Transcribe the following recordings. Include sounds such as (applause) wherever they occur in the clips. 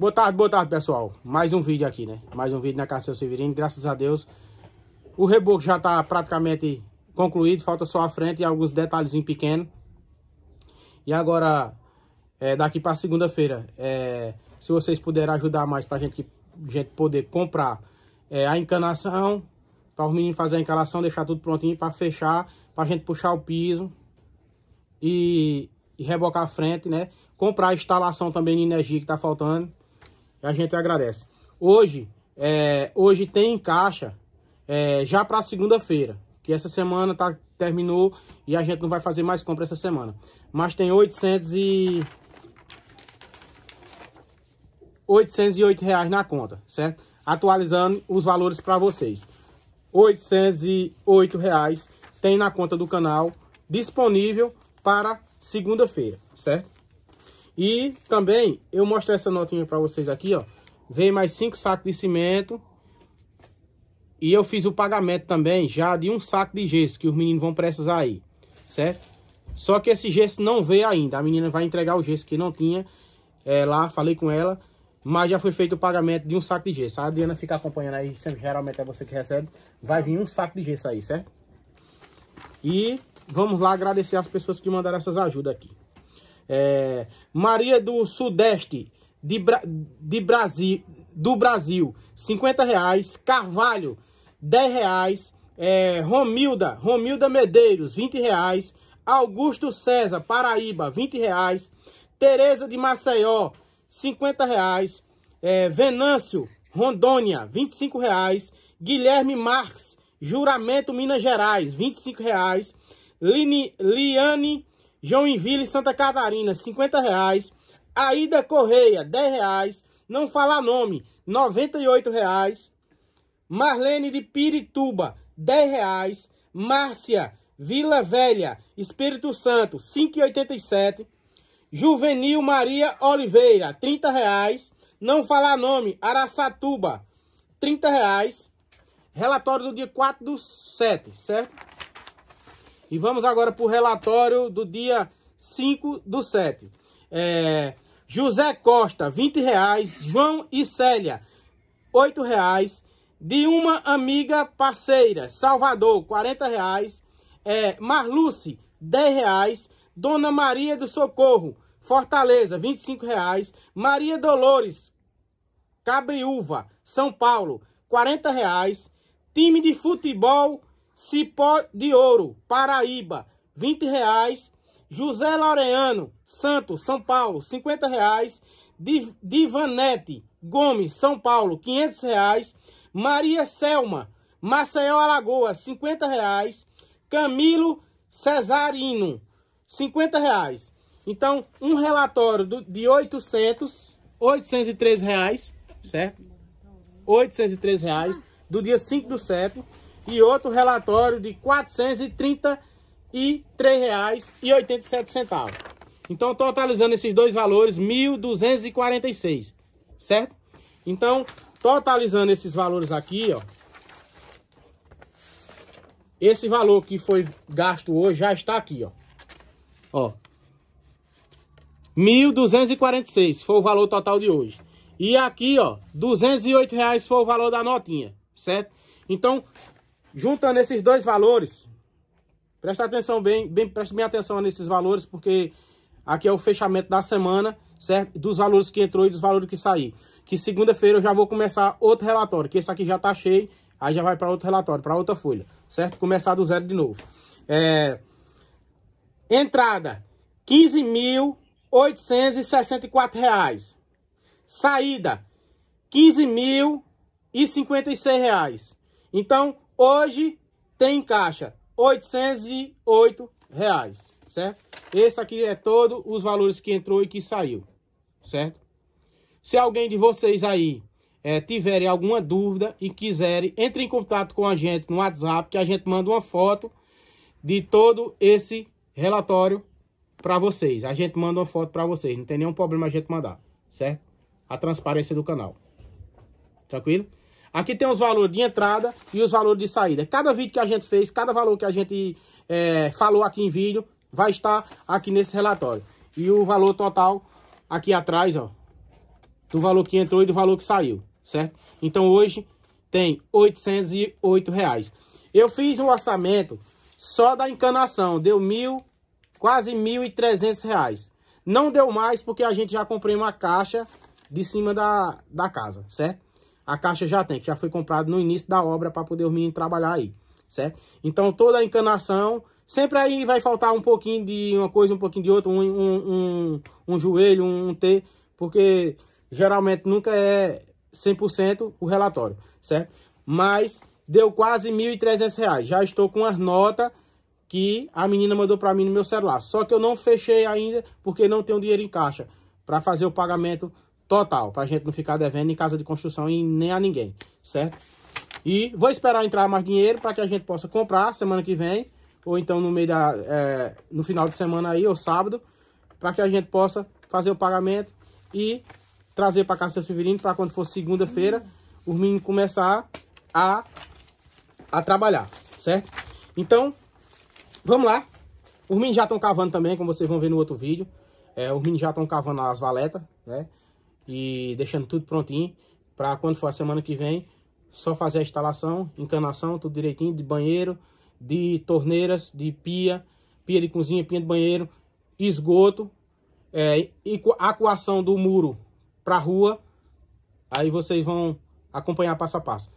Boa tarde, boa tarde, pessoal. Mais um vídeo aqui, né? Mais um vídeo na Casa Severino. Graças a Deus, o reboco já está praticamente concluído. Falta só a frente e alguns detalhezinhos pequenos. E agora, é, daqui para segunda-feira, é, se vocês puderem ajudar mais para gente, gente poder comprar é, a encanação, para os meninos fazer a encanação, deixar tudo prontinho para fechar, para a gente puxar o piso e, e rebocar a frente, né? Comprar a instalação também de energia que está faltando. a gente agradece. Hoje, é, hoje tem em caixa é, já para segunda-feira, que essa semana tá, terminou e a gente não vai fazer mais compra essa semana. Mas tem 800 e... 808 reais na conta, certo? Atualizando os valores para vocês. 808 reais tem na conta do canal disponível para segunda-feira, certo? E também eu mostro essa notinha para vocês aqui, ó. Vem mais cinco sacos de cimento. E eu fiz o pagamento também já de um saco de gesso que os meninos vão precisar aí, certo? Só que esse gesso não veio ainda. A menina vai entregar o gesso que não tinha é, lá, falei com ela mas já foi feito o pagamento de um saco de gesso. A Adriana fica acompanhando aí, sempre, geralmente é você que recebe. Vai vir um saco de gesso aí, certo? E vamos lá agradecer as pessoas que mandaram essas ajudas aqui. É, Maria do Sudeste de, Bra de Brasil, do Brasil, 50 reais. Carvalho, 10 reais. É, Romilda, Romilda Medeiros, 20 reais. Augusto César, Paraíba, 20 reais. Tereza de Maceió, 50 reais. É, Venâncio Rondônia, 25 reais. Guilherme Marques, Juramento, Minas Gerais, 25 reais. Line, Liane Joinville, Santa Catarina, 50 reais. Aida Correia, 10 reais. Não falar nome, 98 reais. Marlene de Pirituba, 10 reais. Márcia, Vila Velha, Espírito Santo, 5,87. Juvenil Maria Oliveira, 30 reais. Não falar nome, Araçatuba, 30 reais. Relatório do dia 4 do 7, certo? E vamos agora para o relatório do dia 5 do 7. É, José Costa, 20 reais. João e Célia, 8 reais. De uma amiga parceira, Salvador, 40 reais. É, Marluce, 10 reais. Dona Maria do Socorro, Fortaleza, R$ 25,00. Maria Dolores, Cabriúva, São Paulo, R$ reais. Time de futebol, Cipó de Ouro, Paraíba, R$ reais. José Laureano, Santos, São Paulo, R$ reais. Div Divanete Gomes, São Paulo, R$ reais. Maria Selma, Maceió, Alagoas, R$ reais. Camilo Cesarino, 50 reais. Então, um relatório do, de 800, 803 reais, certo? 803 reais, do dia 5 do 7. E outro relatório de 433 reais e 87 centavos. Então, totalizando esses dois valores, 1.246, certo? Então, totalizando esses valores aqui, ó. Esse valor que foi gasto hoje já está aqui, ó. Ó. 1.246 foi o valor total de hoje. E aqui, ó, 208 reais foi o valor da notinha, certo? Então, juntando esses dois valores, presta atenção bem, bem preste bem atenção nesses valores, porque aqui é o fechamento da semana, certo? Dos valores que entrou e dos valores que saí Que segunda-feira eu já vou começar outro relatório, que esse aqui já tá cheio, aí já vai para outro relatório, para outra folha, certo? Começar do zero de novo. É... Entrada, R$ 15.864. Saída, R$ 15.056. Então, hoje tem em caixa R$ 808, reais, certo? Esse aqui é todo os valores que entrou e que saiu, certo? Se alguém de vocês aí é, tiverem alguma dúvida e quiserem, entre em contato com a gente no WhatsApp, que a gente manda uma foto de todo esse relatório para vocês. A gente manda uma foto para vocês, não tem nenhum problema a gente mandar, certo? A transparência do canal. Tranquilo? Aqui tem os valores de entrada e os valores de saída. Cada vídeo que a gente fez, cada valor que a gente é, falou aqui em vídeo, vai estar aqui nesse relatório. E o valor total aqui atrás, ó, do valor que entrou e do valor que saiu, certo? Então hoje tem 808 reais. Eu fiz um orçamento só da encanação, deu 1.000 quase R$ 1.300. Não deu mais porque a gente já comprou uma caixa de cima da, da casa, certo? A caixa já tem, que já foi comprada no início da obra para poder os meninos trabalhar aí, certo? Então toda a encanação, sempre aí vai faltar um pouquinho de uma coisa, um pouquinho de outra, um, um, um, um joelho, um, um T, porque geralmente nunca é 100% o relatório, certo? Mas deu quase R$ 1.300, já estou com as notas que a menina mandou para mim no meu celular. Só que eu não fechei ainda porque não tenho dinheiro em caixa para fazer o pagamento total, para a gente não ficar devendo em casa de construção e nem a ninguém, certo? E vou esperar entrar mais dinheiro para que a gente possa comprar semana que vem, ou então no meio da, é, no final de semana aí, ou sábado, para que a gente possa fazer o pagamento e trazer para casa seu Severino para quando for segunda-feira, os meninos começar a, a trabalhar, certo? Então, Vamos lá. Os meninos já estão cavando também, como vocês vão ver no outro vídeo. É, os meninos já estão cavando as valetas, né? E deixando tudo prontinho para quando for a semana que vem, só fazer a instalação, encanação, tudo direitinho, de banheiro, de torneiras, de pia, pia de cozinha, pia de banheiro, esgoto, é, acuação do muro para rua. Aí vocês vão acompanhar passo a passo.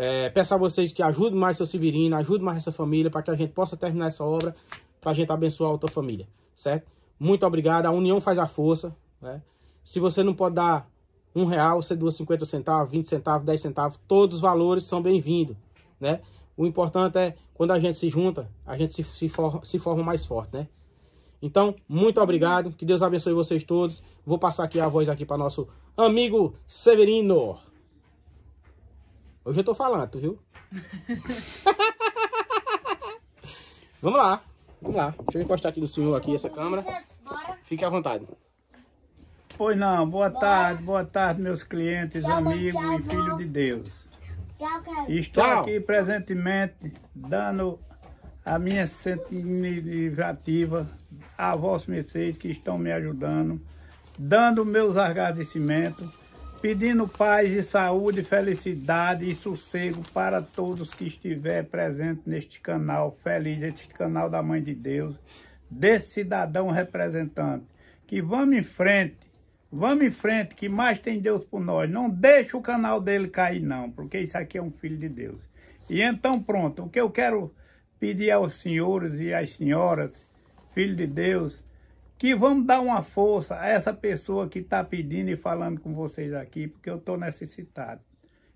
É, peço a vocês que ajudem mais seu Severino, ajudem mais essa família, para que a gente possa terminar essa obra, para a gente abençoar a outra família, certo? Muito obrigado, a união faz a força, né? Se você não pode dar um real, você doa 50 centavos, 20 centavos, 10 centavos, todos os valores são bem-vindos, né? O importante é, quando a gente se junta, a gente se, se, for, se forma mais forte, né? Então, muito obrigado, que Deus abençoe vocês todos. Vou passar aqui a voz aqui para nosso amigo Severino. Hoje eu tô falando, viu? (laughs) vamos lá. Vamos lá. Deixa eu encostar aqui no senhor aqui essa câmera. Fique à vontade. Pois não, boa Bora. tarde, boa tarde meus clientes, tchau, amigos tchau, e filhos de Deus. Tchau, cara. Estou tchau. aqui presentemente dando a minha iniciativa a vossos mercês que estão me ajudando, dando meus agradecimentos pedindo paz e saúde, felicidade e sossego para todos que estiver presente neste canal feliz, este canal da Mãe de Deus, desse cidadão representante, que vamos em frente, vamos em frente, que mais tem Deus por nós, não deixa o canal dele cair não, porque isso aqui é um filho de Deus. E então pronto, o que eu quero pedir aos senhores e às senhoras, filho de Deus, que vamos dar uma força a essa pessoa que está pedindo e falando com vocês aqui, porque eu estou necessitado.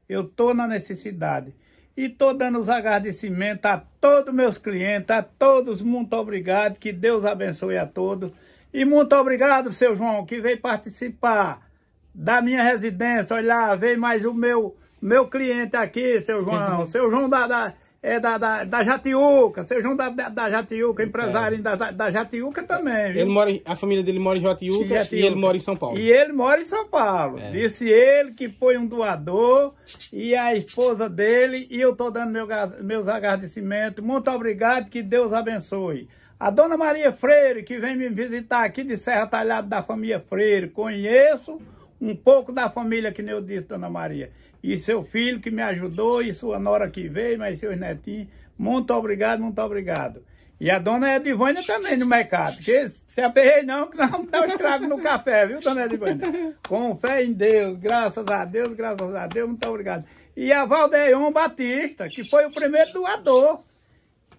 Eu estou na necessidade. E estou dando os agradecimentos a todos meus clientes, a todos, muito obrigado, que Deus abençoe a todos. E muito obrigado, seu João, que veio participar da minha residência, olha lá, veio mais o meu, meu cliente aqui, seu João, uhum. seu João da, da é da, da, da Jatiuca, seu João da, da, da Jatiuca, empresário é. da, da, Jatiuca também. Viu? Ele mora, a família dele mora em Jatiuca, Jatiuca, e ele mora em São Paulo. E ele mora em São Paulo. É. Disse ele que foi um doador e a esposa dele, e eu estou dando meu, meus agradecimentos. Muito obrigado, que Deus abençoe. A dona Maria Freire, que vem me visitar aqui de Serra Talhada da família Freire, conheço um pouco da família que nem eu disse, dona Maria e seu filho que me ajudou, e sua nora que veio, mas seus netinhos. Muito obrigado, muito obrigado. E a dona Edivânia também no mercado, porque se aperrei não, que não dá um estrago no café, viu, dona Edivânia? Com fé em Deus, graças a Deus, graças a Deus, muito obrigado. E a Valdeion Batista, que foi o primeiro doador.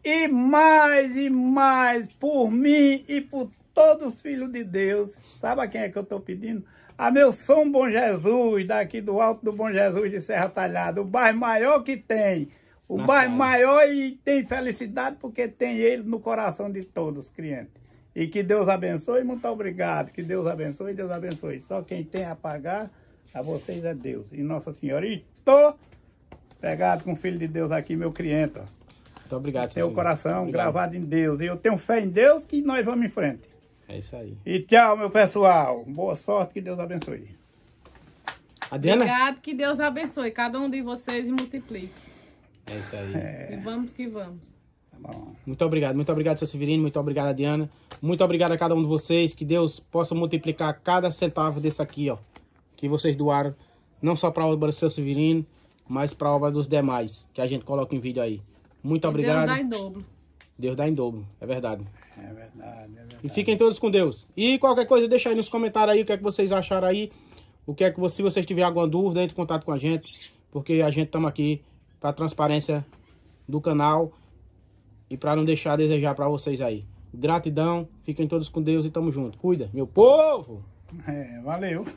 E mais e mais, por mim e por todos os filhos de Deus. Sabe a quem é que eu estou pedindo? meu Amilson Bom Jesus, daqui do Alto do Bom Jesus de Serra Talhada, o bairro maior que tem. O bairro maior e tem felicidade porque tem ele no coração de todos os clientes. E que Deus abençoe, muito obrigado. Que Deus abençoe, Deus abençoe. Só quem tem a pagar a vocês é Deus. E Nossa Senhora, e tô pegado com o Filho de Deus aqui, meu cliente. Muito obrigado, tenho o coração obrigado. gravado em Deus. E eu tenho fé em Deus que nós vamos em frente. É isso aí. E tchau, meu pessoal. Boa sorte, que Deus abençoe. Adriana? Obrigado, que Deus abençoe cada um de vocês e multiplique. É isso aí. É. E vamos que vamos. Tá muito obrigado, muito obrigado, seu Severino, muito obrigado, Adriana. Muito obrigado a cada um de vocês. Que Deus possa multiplicar cada centavo desse aqui, ó. Que vocês doaram, não só para a obra do seu Severino, mas para a obra dos demais, que a gente coloca em vídeo aí. Muito obrigado. Deus dá em dobro. Deus dá em dobro, é verdade. É verdade, é verdade. E fiquem todos com Deus. E qualquer coisa, deixa aí nos comentários aí o que é que vocês acharam aí. O que é que você, se vocês tiverem alguma dúvida, entre em contato com a gente, porque a gente estamos aqui para a transparência do canal e para não deixar a desejar para vocês aí. Gratidão, fiquem todos com Deus e tamo junto. Cuida, meu povo! (laughs) É, valeu!